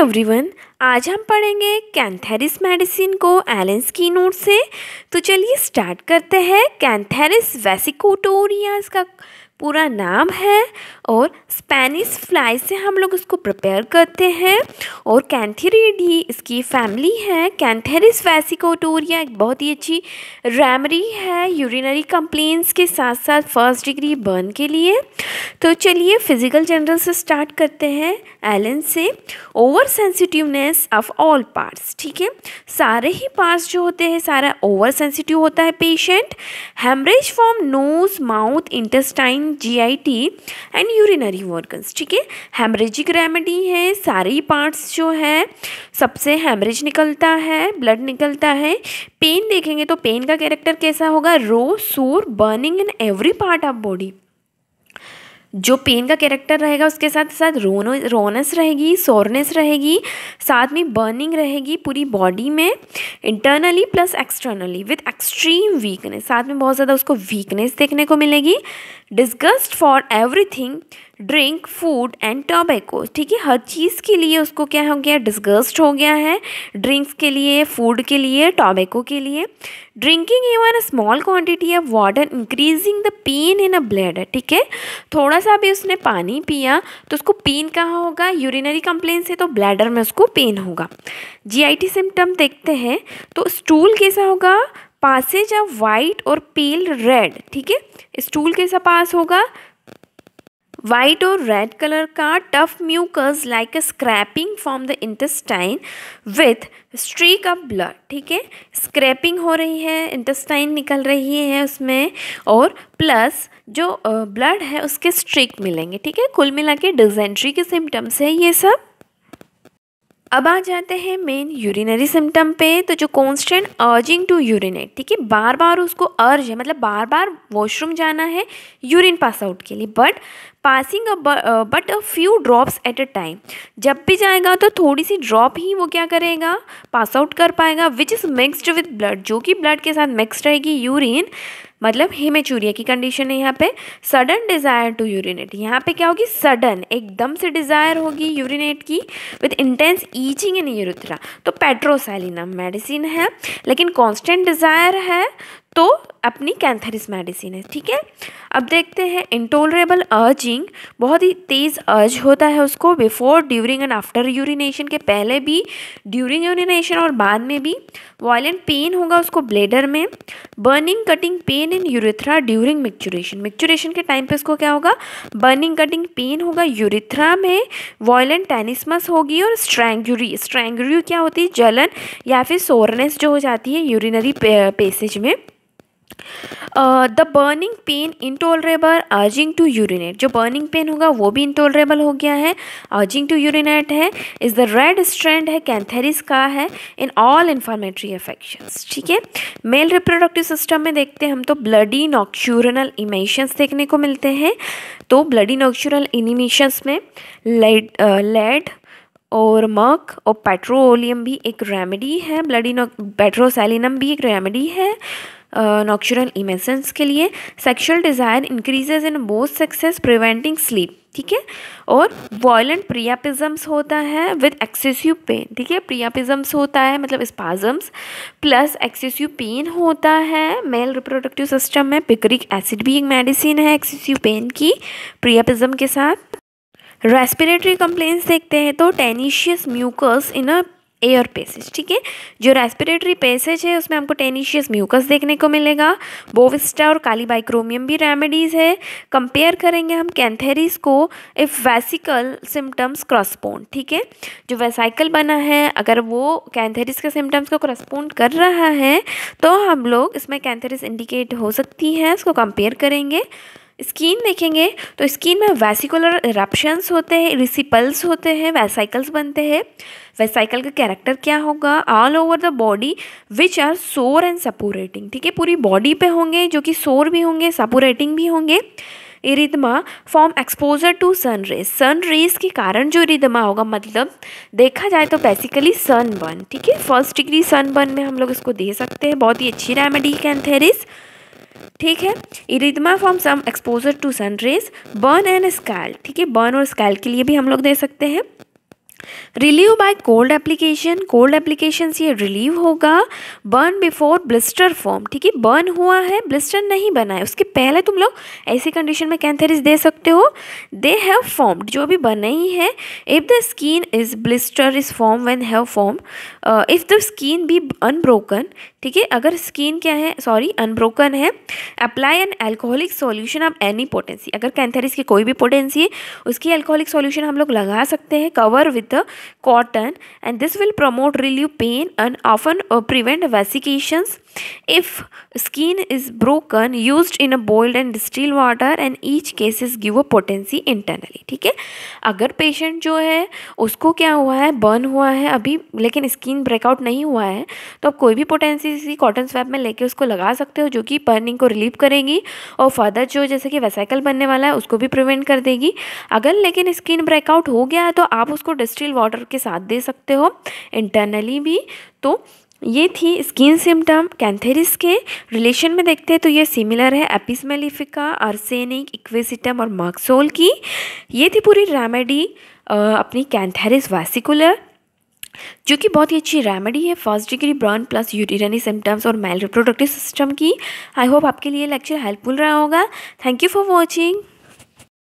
every everyone आज हम पढ़ेंगे कैंथेरिस मेडिसिन को एलेंस की नोट से तो चलिए स्टार्ट करते हैं कैंथेरिस वेसिकोटोरिया इसका पूरा नाम है और स्पेनिश फ्लाई से हम लोग इसको प्रिपेयर करते हैं और कैंथेरीडी इसकी फैमिली है कैंथेरिस वैसिकोटोरिया एक बहुत ही अच्छी रैमरी है यूरिनरी कंप्लेंट्स के साथ साथ फर्स्ट डिग्री बर्न के लिए तो चलिए फिजिकल जनरल से स्टार्ट करते हैं एलन से over sensitiveness of all parts ठीक है सारे ही पार्ट्स जो होते हैं सारा ओवर सेंसिटिव होता है patient haemorrhage form nose mouth intestine G and urinary work organs ठीक है हेमरेजिक रेमेडी है सारी पार्ट्स जो है सबसे हेमरेज निकलता है ब्लड निकलता है पेन देखेंगे तो पेन का कैरेक्टर कैसा होगा raw sore burning in every part of body जो पेन का कैरेक्टर रहेगा उसके साथ साथ रोनो रोनस रहेगी सोरनेस रहेगी साथ में बर्निंग रहेगी पूरी बॉडी में internally plus externally with extreme weakness साथ में बहुत ज़्यादा उसको वीकनेस देखने को मिलेगी disgust for everything drink food and tobacco ठीक है हर चीज़ के लिए उसको क्या हो गया डिस्गस्ट हो गया है ड्रिंक्स के लिए फूड के लिए टोबैको के लिए drinking even small quantity of water increasing the pain in a blood ठीक है थोड़ा सा भी उसने पानी पिया तो उसको पेन कहाँ होगा यूरिनरी कंप्लेन से तो ब्लैडर में उसको पेन होगा जी आई टी सिम्टम देखते हैं तो स्टूल कैसा होगा पासेज आर वाइट और पेल रेड ठीक है स्टूल कैसा पास होगा वाइट और रेड कलर का tough mucus like a scraping from the intestine with streak of blood ठीक है स्क्रैपिंग हो रही है इंटेस्टाइन निकल रही है उसमें और प्लस जो ब्लड है उसके स्ट्रीक मिलेंगे ठीक है कुल मिला के डिजेंट्री के सिम्टम्स है ये सब अब आ जाते हैं मेन यूरिनरी सिम्टम पे तो जो कॉन्स्टेंट अर्जिंग टू यूरिनेट ठीक है बार बार उसको अर्ज है मतलब बार बार वॉशरूम जाना है यूरिन पास आउट के लिए but passing but a few drops at a time जब भी जाएगा तो थोड़ी सी ड्रॉप ही वो क्या करेगा पास आउट कर पाएगा which is mixed with blood जो कि ब्लड के साथ मिक्स रहेगी यूरिन मतलब हेमेचूरिया की कंडीशन है यहाँ पे सडन डिज़ायर टू यूरिनेट यहाँ पे क्या होगी सडन एकदम से डिज़ायर होगी यूरिनेट की with intense itching in urethra तो पेट्रोसाइलिनम मेडिसिन है लेकिन कांस्टेंट डिज़ायर है तो अपनी कैंथरिस मेडिसिन है ठीक है अब देखते हैं इंटोलरेबल अर्जिंग बहुत ही तेज़ अर्ज होता है उसको before during and after urination के पहले भी ड्यूरिंग यूरिनेशन और बाद में भी वॉयलेंट पेन होगा उसको ब्लेडर में burning cutting pain in urethra during micturition micturition के टाइम पे उसको क्या होगा बर्निंग कटिंग पेन होगा यूरिथ्रा में वॉयलेंट टेनिसमस होगी और स्ट्रैंगुरी स्ट्रैंगुरी क्या होती है जलन या फिर सोरनेस जो हो जाती है यूरिनरी पेसेज में the burning pain intolerable urging to urinate जो बर्निंग पेन होगा वो भी इंटोलरेबल हो गया है अर्जिंग टू यूरिनेट है इज द रेड स्ट्रेंड है कैंथेरिस का है इन ऑल इन्फॉर्मेटरी अफेक्शंस ठीक है मेल रिप्रोडक्टिव सिस्टम में देखते हैं हम तो ब्लडी नॉक्चूरनल इमेशंस देखने को मिलते हैं तो ब्लडी नॉक्चूरल इनिमेशंस में लेड लेड uh, और मर्क और पेट्रोलियम भी एक रेमेडी है ब्लडी पेट्रोसेलिनम भी एक रेमेडी है नॉक्चुरल इमेसेंस के लिए sexual desire increases in both sexes preventing sleep ठीक है और वॉयलेंट प्रियापिज़म्स होता है विद एक्सेसिव पेन ठीक है प्रियापिज़म्स होता है मतलब स्पाजम्स प्लस एक्सेसिव पेन होता है मेल रिप्रोडक्टिव सिस्टम में पिकरिक एसिड भी एक मेडिसिन है एक्सेसिव पेन की प्रियापिज़म के साथ रेस्पिरेटरी कंप्लेंट्स देखते हैं तो tenacious mucus in a air passage ठीक है जो रेस्पिरेटरी पेसेज है उसमें हमको टेनिशियस म्यूकस देखने को मिलेगा बोविस्टा और काली बाइक्रोमियम भी रेमेडीज़ है कंपेयर करेंगे हम कैंथेरिस को इफ़ वैसिकल सिम्टम्स क्रॉसपोन्ड ठीक है जो वैसाइकल बना है अगर वो कैंथेरिस के सिम्टम्स को क्रॉसपोन्ड कर रहा है तो हम लोग इसमें कैंथेरिस इंडिकेट हो सकती है उसको कंपेयर करेंगे स्किन देखेंगे तो स्किन में वैसिकुलर इरप्शंस होते हैं रिसिपल्स होते हैं वैसाइकल्स बनते हैं वैसाइकल का कैरेक्टर क्या होगा all over the body which are sore and suppurating ठीक है पूरी बॉडी पे होंगे जो कि सोर भी होंगे सपोरेटिंग भी होंगे erythema form exposure to sun rays sun rays के कारण जो इरिदमा होगा मतलब देखा जाए तो बेसिकली सन बर्न ठीक है फर्स्ट डिग्री सन बर्न में हम लोग इसको दे सकते हैं बहुत ही अच्छी रेमेडी कैंथेरिस ठीक है erythema from some exposure to sun rays burn and scald ठीक है बर्न और स्कैल के लिए भी हम लोग दे सकते हैं relieve by cold application cold application से रिलीव होगा बर्न बिफोर ब्लिस्टर फॉर्म ठीक है बर्न हुआ है ब्लिस्टर नहीं बना है उसके पहले तुम लोग ऐसी कंडीशन में कैंथेरिस दे सकते हो दे हैव फॉर्म जो अभी बना ही है if the skin is blister is form when have form if the skin be unbroken ठीक है अगर स्किन क्या है सॉरी अनब्रोकन है apply an alcoholic solution of any potency अगर कैंथेरिस की कोई भी पोटेंसी है उसकी एल्कोहलिक सॉल्यूशन हम लोग लगा सकते हैं cover with cotton and this will promote relieve pain and often prevent vesications If skin is broken, used in a boiled and distilled water and each cases give a potency internally ठीक है अगर patient जो है उसको क्या हुआ है burn हुआ है अभी लेकिन स्किन ब्रेकआउट नहीं हुआ है तो आप कोई भी पोटेंसी इसी कॉटन स्वैप में लेके उसको लगा सकते हो जो कि बर्निंग को रिलीव करेगी और फर्दर जो जैसे कि वेसाइकल बनने वाला है उसको भी प्रिवेंट कर देगी अगर लेकिन स्किन ब्रेकआउट हो गया है तो आप उसको डिस्टील वाटर के साथ दे सकते हो इंटरनली भी तो ये थी स्किन सिम्टम कैंथेरिस के रिलेशन में देखते हैं तो ये सिमिलर है एपिसमेलिफिका आर्सेनिक इक्वेसिटम और मार्क्सोल की ये थी पूरी रेमेडी अपनी कैंथेरिस वैसिकुलर जो कि बहुत ही अच्छी रेमेडी है first degree burn plus urinary symptoms और मेल रिप्रोडक्टिव सिस्टम की आई होप आपके लिए लेक्चर हेल्पफुल रहा होगा थैंक यू फॉर वॉचिंग